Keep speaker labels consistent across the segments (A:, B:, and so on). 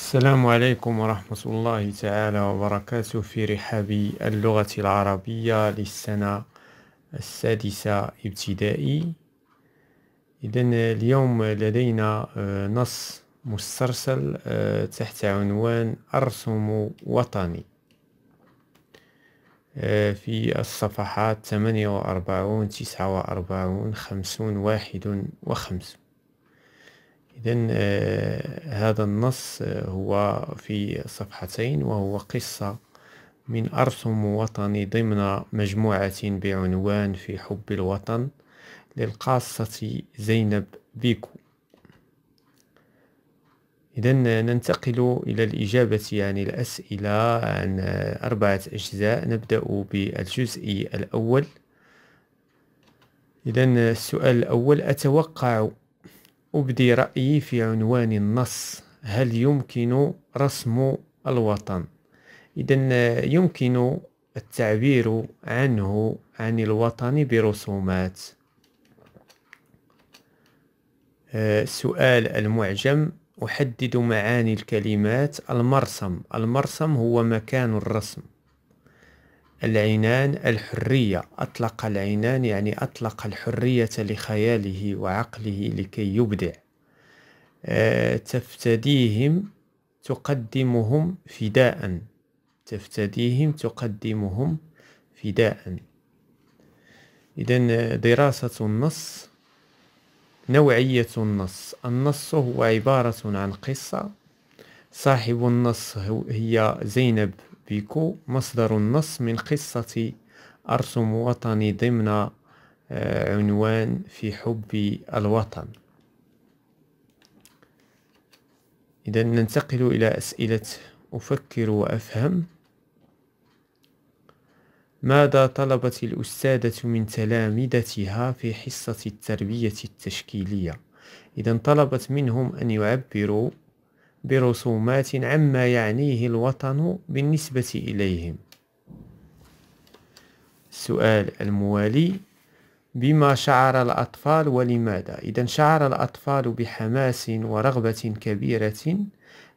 A: السلام عليكم ورحمة الله تعالى وبركاته في رحاب اللغة العربية للسنة السادسة ابتدائي إذا اليوم لدينا آه، نص مسترسل آه، تحت عنوان أرسم وطني آه، في الصفحات 48 49 50 51 إذا آه، هذا النص آه، هو في صفحتين وهو قصة من أرسم وطني ضمن مجموعة بعنوان في حب الوطن للقاصة زينب بيكو إذا آه، ننتقل إلى الإجابة عن الأسئلة عن أربعة أجزاء نبدأ بالجزء الأول إذا السؤال الأول أتوقع أبدي رأيي في عنوان النص هل يمكن رسم الوطن إذا يمكن التعبير عنه عن الوطن برسومات آه، سؤال المعجم أحدد معاني الكلمات المرسم المرسم هو مكان الرسم العنان الحرية أطلق العنان يعني أطلق الحرية لخياله وعقله لكي يبدع آه، تفتديهم تقدمهم فداء تفتديهم تقدمهم فداء إذا دراسة النص نوعية النص النص هو عبارة عن قصة صاحب النص هي زينب بيكو مصدر النص من قصة أرسم وطني ضمن آه، عنوان في حب الوطن إذا ننتقل إلى أسئلة أفكر وأفهم ماذا طلبت الأستاذة من تلامذتها في حصة التربية التشكيلية؟ إذا طلبت منهم أن يعبروا برسومات عما يعنيه الوطن بالنسبة إليهم السؤال الموالي بما شعر الأطفال ولماذا؟ إذا شعر الأطفال بحماس ورغبة كبيرة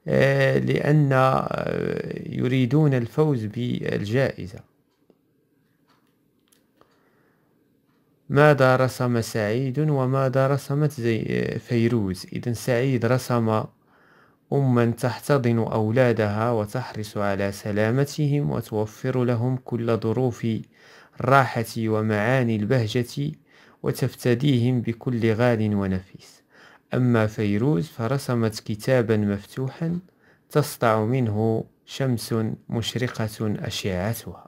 A: آه، لأن آه، يريدون الفوز بالجائزة ماذا رسم سعيد وماذا رسمت آه، فيروز إذا سعيد رسم أما تحتضن أولادها وتحرص على سلامتهم وتوفر لهم كل ظروف الراحة ومعاني البهجة وتفتديهم بكل غال ونفيس أما فيروز فرسمت كتابا مفتوحا تسطع منه شمس مشرقة أشعتها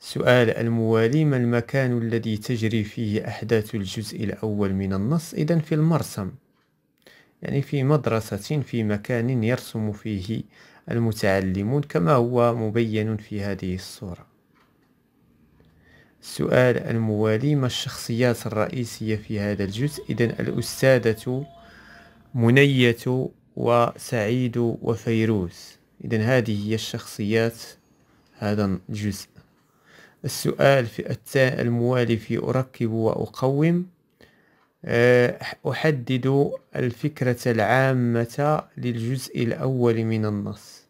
A: سؤال الموالي ما المكان الذي تجري فيه أحداث الجزء الأول من النص إذا في المرسم يعني في مدرسة في مكان يرسم فيه المتعلمون كما هو مبين في هذه الصورة السؤال الموالي ما الشخصيات الرئيسية في هذا الجزء إذا الأستاذة منية وسعيد وفيروز إذا هذه هي الشخصيات هذا الجزء السؤال في التاء الموالي في أركب وأقوم أه، أحدد الفكرة العامة للجزء الأول من النص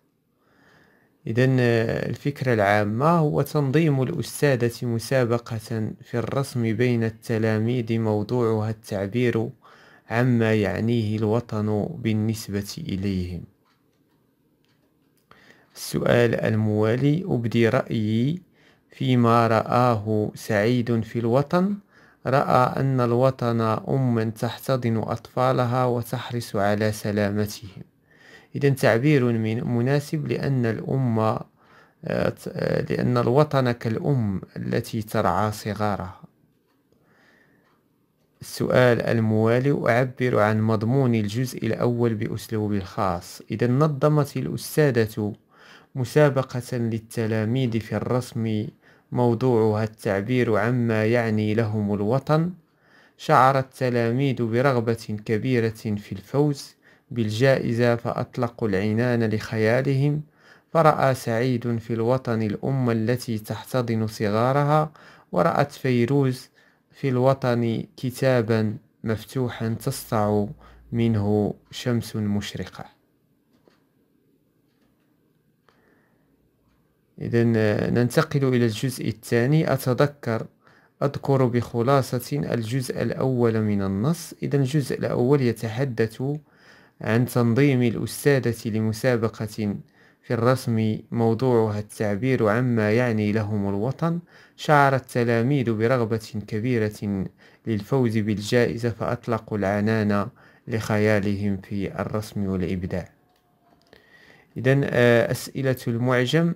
A: إذا أه، الفكرة العامة هو تنظيم الأستاذة مسابقة في الرسم بين التلاميذ موضوعها التعبير عما يعنيه الوطن بالنسبة إليهم السؤال الموالي أبدي رأيي فيما رآه سعيد في الوطن رأى أن الوطن أما تحتضن أطفالها وتحرص على سلامتهم إذا تعبير من مناسب لأن الأمة آه، آه، لأن الوطن كالأم التي ترعى صغارها السؤال الموالي أعبر عن مضمون الجزء الأول بأسلوب الخاص إذا نظمت الأستاذة مسابقة للتلاميذ في الرسم موضوعها التعبير عما يعني لهم الوطن شعر التلاميذ برغبة كبيرة في الفوز بالجائزة فأطلقوا العنان لخيالهم فرأى سعيد في الوطن الأمة التي تحتضن صغارها ورأت فيروز في الوطن كتابا مفتوحا تسطع منه شمس مشرقه إذا آه، ننتقل إلى الجزء الثاني أتذكر أذكر بخلاصة الجزء الأول من النص إذا الجزء الأول يتحدث عن تنظيم الأستاذة لمسابقة في الرسم موضوعها التعبير عما يعني لهم الوطن شعر التلاميذ برغبة كبيرة للفوز بالجائزة فأطلقوا العنان لخيالهم في الرسم والإبداع إذا آه، أسئلة المعجم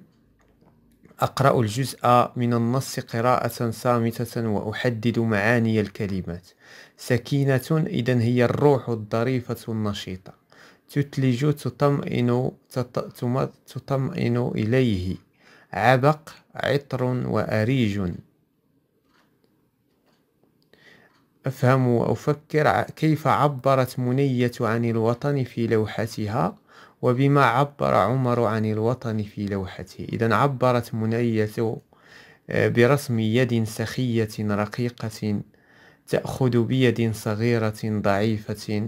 A: أقرأ الجزء من النص قراءة صامتة وأحدد معاني الكلمات سكينة إذا هي الروح الظريفة النشيطة تتلج تطمئن تطمئن إليه عبق عطر وأريج أفهم وأفكر كيف عبرت منية عن الوطن في لوحتها وبما عبر عمر عن الوطن في لوحته إذا عبرت منية آه، برسم يد سخية رقيقة تأخذ بيد صغيرة ضعيفة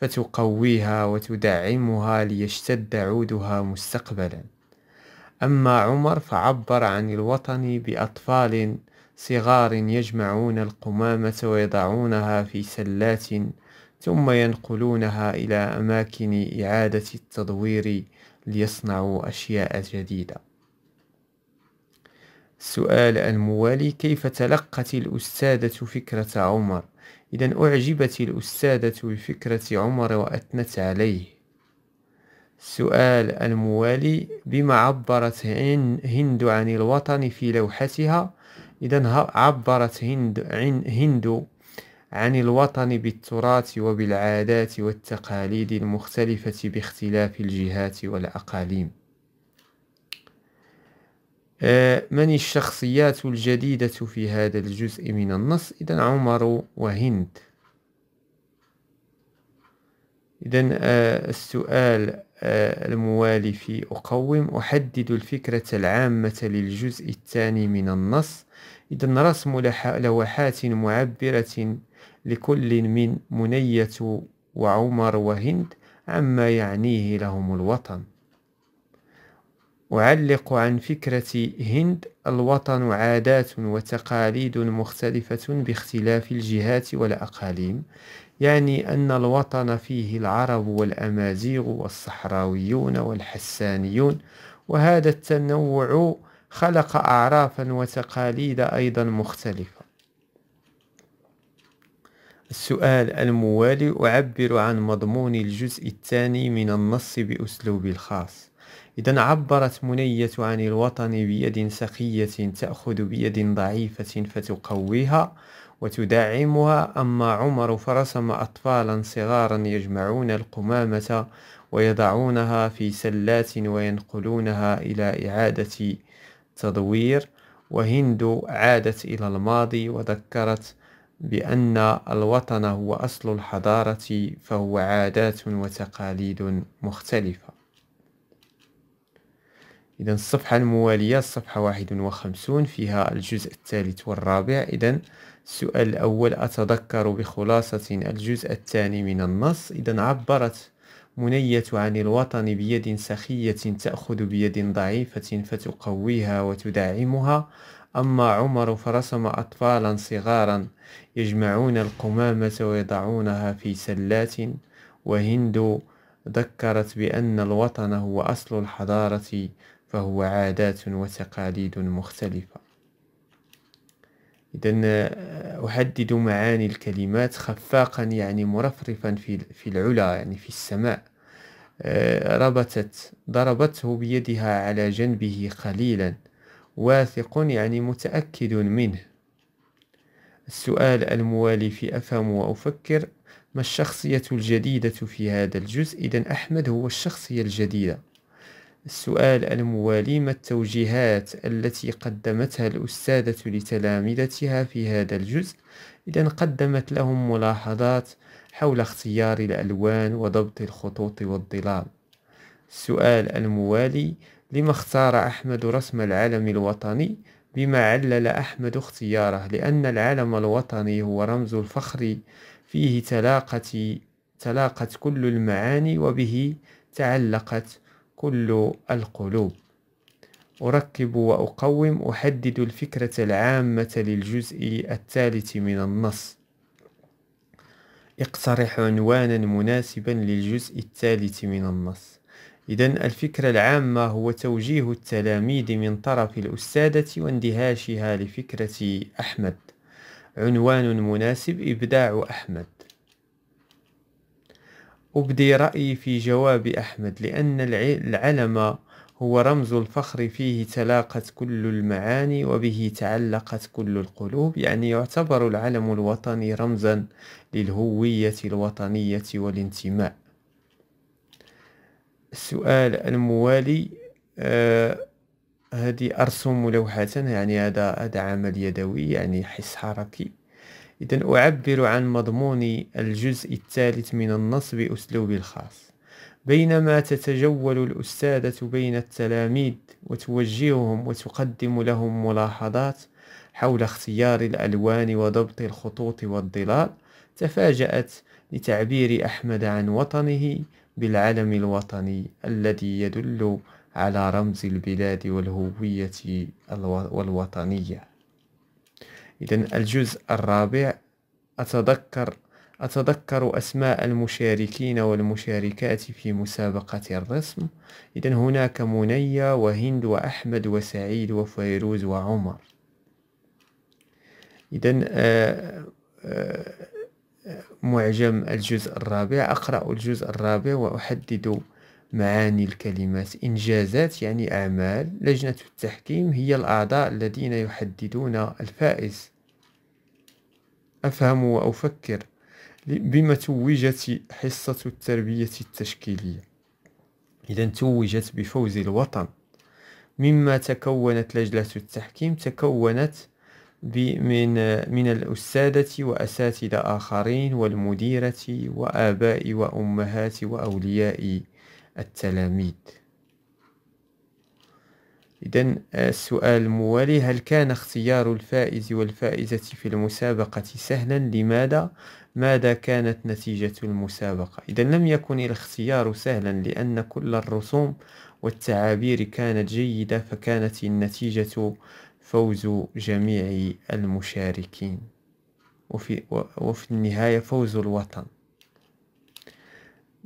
A: فتقويها وتدعمها ليشتد عودها مستقبلا أما عمر فعبر عن الوطن بأطفال صغار يجمعون القمامة ويضعونها في سلات ثم ينقلونها إلى أماكن إعادة التدوير ليصنعوا أشياء جديدة السؤال الموالي كيف تلقت الأستاذة فكرة عمر؟ إذا أعجبت الأستاذة بفكرة عمر وأثنت عليه السؤال الموالي بما عبرت هند عن الوطن في لوحتها إذا عبرت هند, عن هند عن الوطن بالتراث وبالعادات والتقاليد المختلفة باختلاف الجهات والأقاليم آه، من الشخصيات الجديدة في هذا الجزء من النص إذا عمر وهند إذا آه، السؤال آه، الموالي في أقوم أحدد الفكرة العامة للجزء الثاني من النص إذا رسم لوحات معبرة لكل من منية وعمر وهند عما يعنيه لهم الوطن أعلق عن فكرة هند الوطن عادات وتقاليد مختلفة باختلاف الجهات والأقاليم يعني أن الوطن فيه العرب والأمازيغ والصحراويون والحسانيون وهذا التنوع خلق أعرافا وتقاليد أيضا مختلفة السؤال الموالي أعبر عن مضمون الجزء الثاني من النص بأسلوبي الخاص إذا عبرت منية عن الوطن بيد سخية تأخذ بيد ضعيفة فتقويها وتدعمها أما عمر فرسم أطفالا صغارا يجمعون القمامة ويضعونها في سلات وينقلونها إلى إعادة تدوير وهند عادت إلى الماضي وذكرت بأن الوطن هو أصل الحضارة فهو عادات وتقاليد مختلفة إذا الصفحة الموالية الصفحة واحد وخمسون فيها الجزء الثالث والرابع إذا السؤال الأول أتذكر بخلاصة الجزء الثاني من النص إذا عبرت منية عن الوطن بيد سخية تأخذ بيد ضعيفة فتقويها وتدعمها أما عمر فرسم أطفالا صغارا يجمعون القمامة ويضعونها في سلات وهند ذكرت بأن الوطن هو أصل الحضارة فهو عادات وتقاليد مختلفة إذا آه، أحدد معاني الكلمات خفاقا يعني مرفرفا في العلا يعني في السماء آه، ربطت ضربته بيدها على جنبه قليلا واثق يعني متأكد منه السؤال الموالي في أفهم وأفكر ما الشخصية الجديدة في هذا الجزء إذا أحمد هو الشخصية الجديدة السؤال الموالي ما التوجيهات التي قدمتها الأستاذة لتلامذتها في هذا الجزء إذا قدمت لهم ملاحظات حول اختيار الألوان وضبط الخطوط والظلال السؤال الموالي لما اختار أحمد رسم العلم الوطني بما علل أحمد اختياره لأن العلم الوطني هو رمز الفخر فيه تلاقت تلاقت كل المعاني وبه تعلقت كل القلوب أركب وأقوم أحدد الفكرة العامة للجزء الثالث من النص اقترح عنوانا مناسبا للجزء الثالث من النص إذا الفكرة العامة هو توجيه التلاميذ من طرف الأستاذة واندهاشها لفكرة أحمد عنوان مناسب إبداع أحمد أبدي رأيي في جواب أحمد لأن العلم هو رمز الفخر فيه تلاقت كل المعاني وبه تعلقت كل القلوب يعني يعتبر العلم الوطني رمزا للهوية الوطنية والانتماء السؤال الموالي آه أرسم لوحة يعني هذا هذا عمل يدوي يعني حس حركي إذا أعبر عن مضمون الجزء الثالث من النص بأسلوبي الخاص بينما تتجول الأستاذة بين التلاميذ وتوجههم وتقدم لهم ملاحظات حول اختيار الألوان وضبط الخطوط والظلال تفاجأت لتعبير أحمد عن وطنه بالعلم الوطني الذي يدل على رمز البلاد والهوية والوطنية إذا الجزء الرابع أتذكر أتذكر أسماء المشاركين والمشاركات في مسابقة الرسم إذا هناك منية وهند وأحمد وسعيد وفيروز وعمر إذا آه، آه، معجم الجزء الرابع أقرأ الجزء الرابع وأحدد معاني الكلمات إنجازات يعني أعمال لجنة التحكيم هي الأعضاء الذين يحددون الفائز أفهم وأفكر بما توجت حصة التربية التشكيلية إذا توجت بفوز الوطن مما تكونت لجنة التحكيم تكونت من من الأستاذة وأساتذة آخرين والمديرة وآباء وأمهات وأولياء التلاميذ إذا آه، السؤال الموالي هل كان اختيار الفائز والفائزة في المسابقة سهلا لماذا؟ ماذا كانت نتيجة المسابقة؟ إذا لم يكن الاختيار سهلا لأن كل الرسوم والتعابير كانت جيدة فكانت النتيجة فوز جميع المشاركين وفي, وفي النهاية فوز الوطن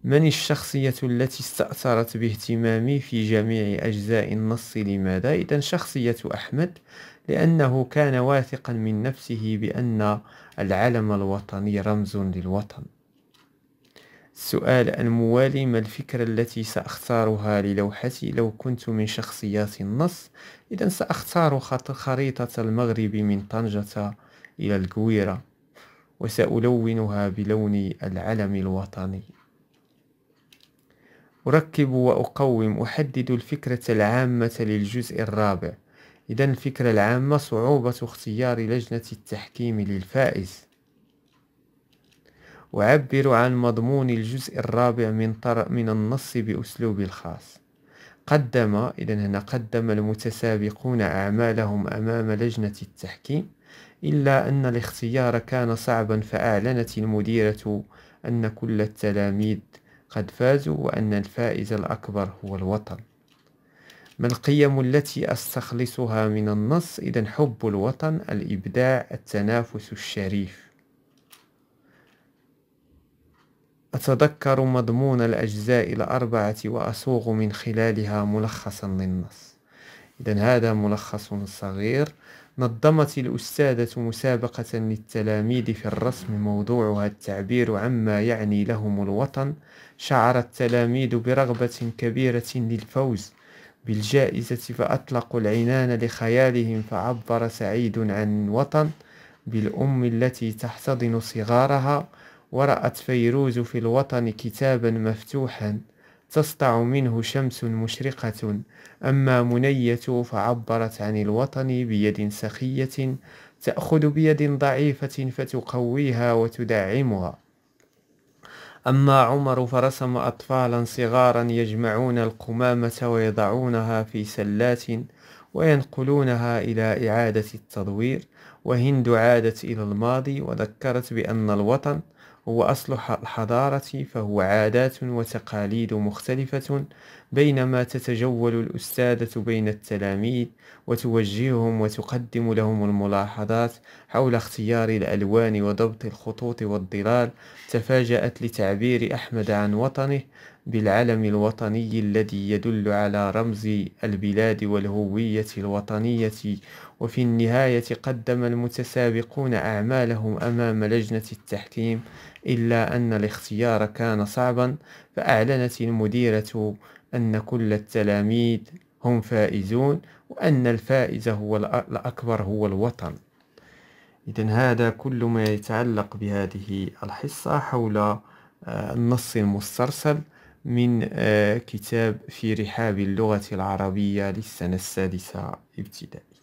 A: من الشخصية التي استأثرت باهتمامي في جميع أجزاء النص لماذا؟ إذا شخصية أحمد لأنه كان واثقا من نفسه بأن العلم الوطني رمز للوطن السؤال الموالي ما الفكرة التي سأختارها للوحتي لو كنت من شخصيات النص إذا سأختار خريطة المغرب من طنجة إلى الكويرة وسألونها بلون العلم الوطني أركب وأقوم أحدد الفكرة العامة للجزء الرابع إذا الفكرة العامة صعوبة اختيار لجنة التحكيم للفائز أعبر عن مضمون الجزء الرابع من طر... من النص بأسلوبي الخاص قدم إذا هنا قدم المتسابقون أعمالهم أمام لجنة التحكيم إلا أن الاختيار كان صعبا فأعلنت المديرة أن كل التلاميذ قد فازوا وأن الفائز الأكبر هو الوطن ما القيم التي أستخلصها من النص إذا حب الوطن الإبداع التنافس الشريف أتذكر مضمون الأجزاء الأربعة وأصوغ من خلالها ملخصا للنص إذا هذا ملخص صغير نظمت الأستاذة مسابقة للتلاميذ في الرسم موضوعها التعبير عما يعني لهم الوطن شعر التلاميذ برغبة كبيرة للفوز بالجائزة فأطلقوا العنان لخيالهم فعبر سعيد عن وطن بالأم التي تحتضن صغارها ورأت فيروز في الوطن كتابا مفتوحا تسطع منه شمس مشرقة أما منية فعبرت عن الوطن بيد سخية تأخذ بيد ضعيفة فتقويها وتدعمها أما عمر فرسم أطفالا صغارا يجمعون القمامة ويضعونها في سلات وينقلونها إلى إعادة التدوير وهند عادت إلى الماضي وذكرت بأن الوطن هو أصل الحضارة فهو عادات وتقاليد مختلفة بينما تتجول الأستاذة بين التلاميذ وتوجههم وتقدم لهم الملاحظات حول اختيار الألوان وضبط الخطوط والظلال تفاجأت لتعبير أحمد عن وطنه بالعلم الوطني الذي يدل على رمز البلاد والهوية الوطنية وفي النهاية قدم المتسابقون أعمالهم أمام لجنة التحكيم إلا أن الاختيار كان صعبا فأعلنت المديرة أن كل التلاميذ هم فائزون وأن الفائز هو الأكبر هو الوطن إذا هذا كل ما يتعلق بهذه الحصة حول آه، النص المسترسل من آه، كتاب في رحاب اللغة العربية للسنة السادسة ابتدائي